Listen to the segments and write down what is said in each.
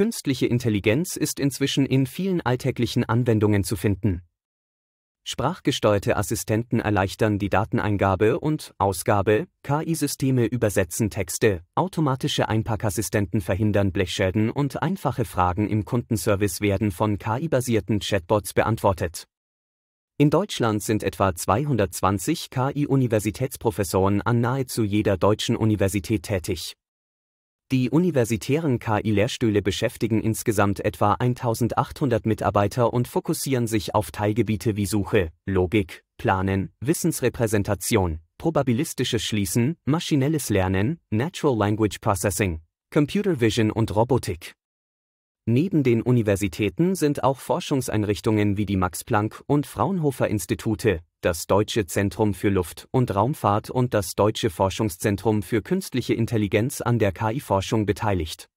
Künstliche Intelligenz ist inzwischen in vielen alltäglichen Anwendungen zu finden. Sprachgesteuerte Assistenten erleichtern die Dateneingabe und Ausgabe, KI-Systeme übersetzen Texte, automatische Einpackassistenten verhindern Blechschäden und einfache Fragen im Kundenservice werden von KI-basierten Chatbots beantwortet. In Deutschland sind etwa 220 KI-Universitätsprofessoren an nahezu jeder deutschen Universität tätig. Die universitären KI-Lehrstühle beschäftigen insgesamt etwa 1800 Mitarbeiter und fokussieren sich auf Teilgebiete wie Suche, Logik, Planen, Wissensrepräsentation, probabilistisches Schließen, maschinelles Lernen, Natural Language Processing, Computer Vision und Robotik. Neben den Universitäten sind auch Forschungseinrichtungen wie die Max Planck und Fraunhofer Institute, das Deutsche Zentrum für Luft- und Raumfahrt und das Deutsche Forschungszentrum für künstliche Intelligenz an der KI-Forschung beteiligt.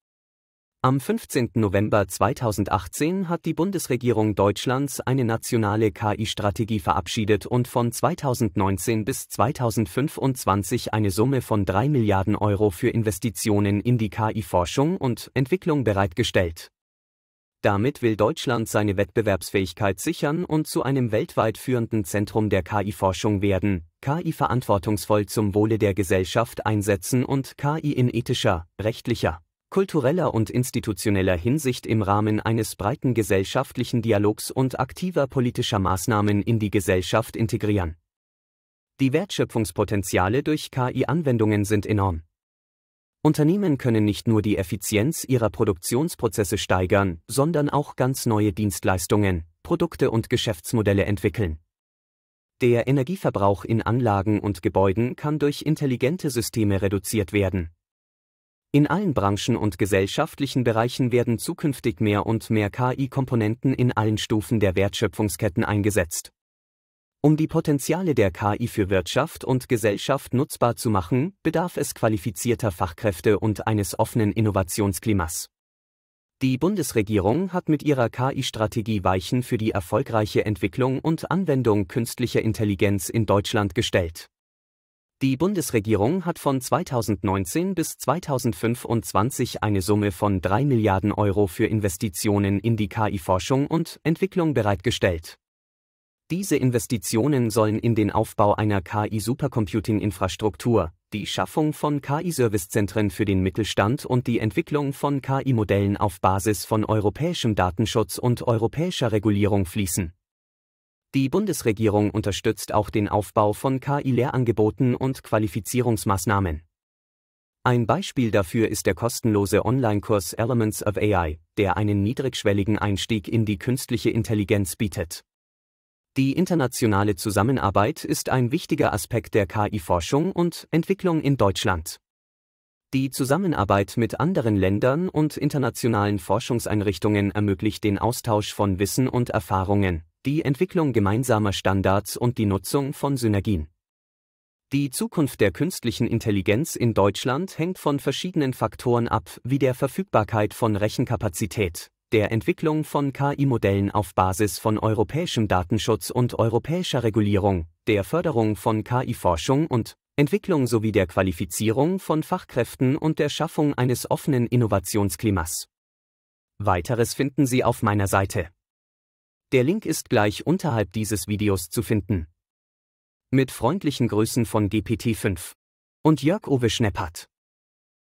Am 15. November 2018 hat die Bundesregierung Deutschlands eine nationale KI-Strategie verabschiedet und von 2019 bis 2025 eine Summe von 3 Milliarden Euro für Investitionen in die KI-Forschung und Entwicklung bereitgestellt damit will Deutschland seine Wettbewerbsfähigkeit sichern und zu einem weltweit führenden Zentrum der KI-Forschung werden, KI verantwortungsvoll zum Wohle der Gesellschaft einsetzen und KI in ethischer, rechtlicher, kultureller und institutioneller Hinsicht im Rahmen eines breiten gesellschaftlichen Dialogs und aktiver politischer Maßnahmen in die Gesellschaft integrieren. Die Wertschöpfungspotenziale durch KI-Anwendungen sind enorm. Unternehmen können nicht nur die Effizienz ihrer Produktionsprozesse steigern, sondern auch ganz neue Dienstleistungen, Produkte und Geschäftsmodelle entwickeln. Der Energieverbrauch in Anlagen und Gebäuden kann durch intelligente Systeme reduziert werden. In allen Branchen und gesellschaftlichen Bereichen werden zukünftig mehr und mehr KI-Komponenten in allen Stufen der Wertschöpfungsketten eingesetzt. Um die Potenziale der KI für Wirtschaft und Gesellschaft nutzbar zu machen, bedarf es qualifizierter Fachkräfte und eines offenen Innovationsklimas. Die Bundesregierung hat mit ihrer KI-Strategie Weichen für die erfolgreiche Entwicklung und Anwendung künstlicher Intelligenz in Deutschland gestellt. Die Bundesregierung hat von 2019 bis 2025 eine Summe von 3 Milliarden Euro für Investitionen in die KI-Forschung und Entwicklung bereitgestellt. Diese Investitionen sollen in den Aufbau einer KI-Supercomputing-Infrastruktur, die Schaffung von KI-Servicezentren für den Mittelstand und die Entwicklung von KI-Modellen auf Basis von europäischem Datenschutz und europäischer Regulierung fließen. Die Bundesregierung unterstützt auch den Aufbau von KI-Lehrangeboten und Qualifizierungsmaßnahmen. Ein Beispiel dafür ist der kostenlose Online-Kurs Elements of AI, der einen niedrigschwelligen Einstieg in die künstliche Intelligenz bietet. Die internationale Zusammenarbeit ist ein wichtiger Aspekt der KI-Forschung und Entwicklung in Deutschland. Die Zusammenarbeit mit anderen Ländern und internationalen Forschungseinrichtungen ermöglicht den Austausch von Wissen und Erfahrungen, die Entwicklung gemeinsamer Standards und die Nutzung von Synergien. Die Zukunft der künstlichen Intelligenz in Deutschland hängt von verschiedenen Faktoren ab, wie der Verfügbarkeit von Rechenkapazität, der Entwicklung von KI-Modellen auf Basis von europäischem Datenschutz und europäischer Regulierung, der Förderung von KI-Forschung und Entwicklung sowie der Qualifizierung von Fachkräften und der Schaffung eines offenen Innovationsklimas. Weiteres finden Sie auf meiner Seite. Der Link ist gleich unterhalb dieses Videos zu finden. Mit freundlichen Grüßen von GPT-5 und Jörg-Uwe Schneppert.